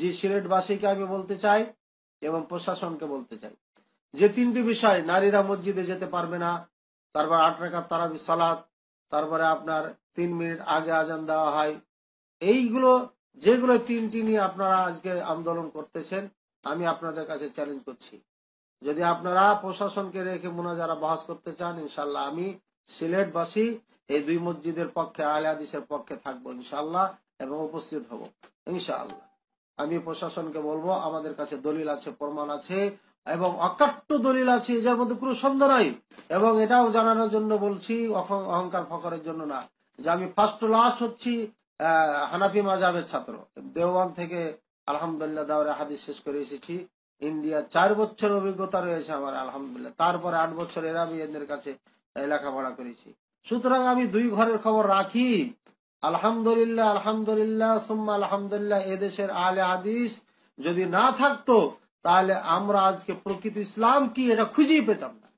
জি সিলেটবাসীকে আমি বলতে চাই এবং প্রশাসনকে বলতে চাই যে তিনটি বিষয় নারীরা মসজিদে যেতে পারবে না তারপর আট রেখার তারা সালাত তারপরে আপনার তিন মিনিট আগে আজান দেওয়া হয় এইগুলো যেগুলো তিনটি নিয়ে আপনারা আজকে আন্দোলন করতেছেন আমি আপনাদের কাছে চ্যালেঞ্জ করছি যদি আপনারা প্রশাসনকে রেখে মোনাজারা বহাস করতে চান ইনশাল্লাহ আমি সিলেটবাসী এই দুই মসজিদের পক্ষে আলে হাদিসের পক্ষে থাকবো ইনশাল্লাহ এবং উপস্থিত হব ইনশাআল্লাহ আমি প্রশাসনকে বলবো আমাদের কাছে দলিল আছে প্রমাণ আছে এবং অকাট্য দলিল আছে এদের মধ্যে কোনো সন্দেহ নাই এবং এটাও জানানোর জন্য বলছি অহংকার ফকরের জন্য না যে আমি ফার্স্ট লাস্ট হচ্ছি হানাফি মাজাবের ছাত্র দেওয়ান থেকে আলহামদুলিল্লাহ দাওরে হাদিস শেষ করে এসেছি ইন্ডিয়া চার বছর অভিজ্ঞতা রয়েছে আমার আলহামদুলিল্লাহ তারপরে আট বছর এরা আমি এদের কাছে এলাকা ভাড়া করেছি সুতরাং আমি দুই ঘরের খবর রাখি আলহামদুলিল্লাহ আলহামদুলিল্লাহ সুম্মা আলহামদুলিল্লাহ এদেশের আলে হাদিস যদি না থাকতো তাহলে আমরা আজকে প্রকৃত ইসলাম কি এটা খুঁজেই পেতাম না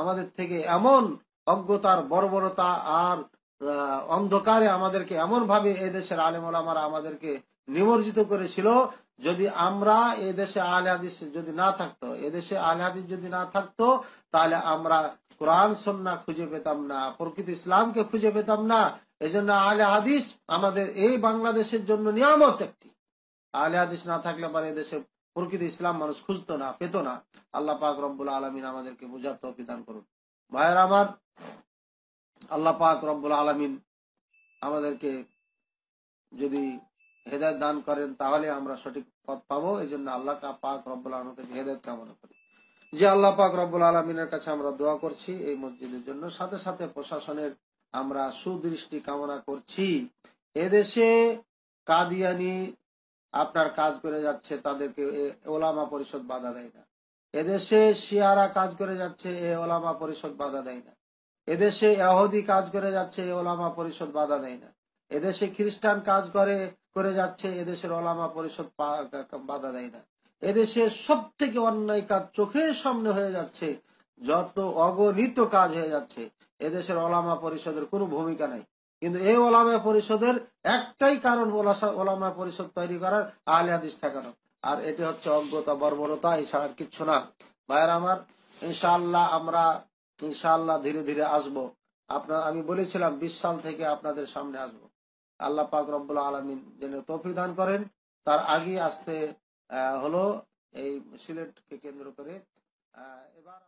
আমাদের থেকে এমন অজ্ঞতার বর্বরতা আর অন্ধকারে আমাদেরকে এমন ভাবে এদেশের আলেমারা আমাদেরকে নিমজ্জিত করেছিল যদি আমরা এদেশে আলে যদি না থাকতো এদেশে আলহাদিস যদি না থাকতো তাহলে আমরা কোরআন সন্না খুঁজে পেতাম না প্রকৃত ইসলামকে খুঁজে পেতাম না এই জন্য আলে হাদিস আমাদের এই বাংলাদেশের জন্য নিয়ামত একটি আলে হাদিস না থাকলে পরে দেশে প্রকৃত ইসলাম মানুষ খুঁজতো না পেত না আল্লাহ পাক রব্বুল আলমিন আমাদেরকে বুঝার বিধান করুন ভাইয়ের আমার আল্লাহ পাক রব্বুল আলমিন আমাদেরকে যদি হেদায়ত দান করেন তাহলে আমরা সঠিক পথ পাবো এই জন্য আল্লাহ পাক রব্বুল আলমকে হেদায়ত কামনা করি যে আল্লাহ পাক রব্বুল আলমিনের কাছে আমরা দোয়া করছি এই মসজিদের জন্য সাথে সাথে প্রশাসনের আমরা সুদৃষ্টি কামনা করছি এদেশে কাদিয়ানি আপনার কাজ করে যাচ্ছে তাদেরকে ওলামা পরিষদ বাধা দেয় না এদেশে শিয়ারা কাজ করে যাচ্ছে এ ওলামা পরিষদ বাধা দেয় না এদেশে এহদি কাজ করে যাচ্ছে এ ওলামা পরিষদ বাধা দেয় না এদেশে খ্রিস্টান কাজ করে করে যাচ্ছে এদেশের ওলামা পরিষদ বাধা দেয় না এদেশের সব থেকে অন্যায় কাজ চোখের সামনে হয়ে যাচ্ছে যত অগণিত কাজ হয়ে যাচ্ছে এদেশের ওলামা পরিষদের কোনো ভূমিকা নাই কিন্তু এই ওলামা পরিষদের একটাই কারণ ওলামা পরিষদ তৈরি করার আহলে হাদিস ঠেকানো আর এটি হচ্ছে অজ্ঞতা বর্বরতা এছাড়া কিচ্ছু না ভাইয়ের আমার ইনশাল্লাহ আমরা ইনশাল্লাহ ধীরে ধীরে আসব আপনার আমি বলেছিলাম বিশ সাল থেকে আপনাদের সামনে আসব আল্লাহ পাক রব্বুল আলমিন যেন তফি দান করেন তার আগে আসতে হলো এই সিলেটকে কেন্দ্র করে এবার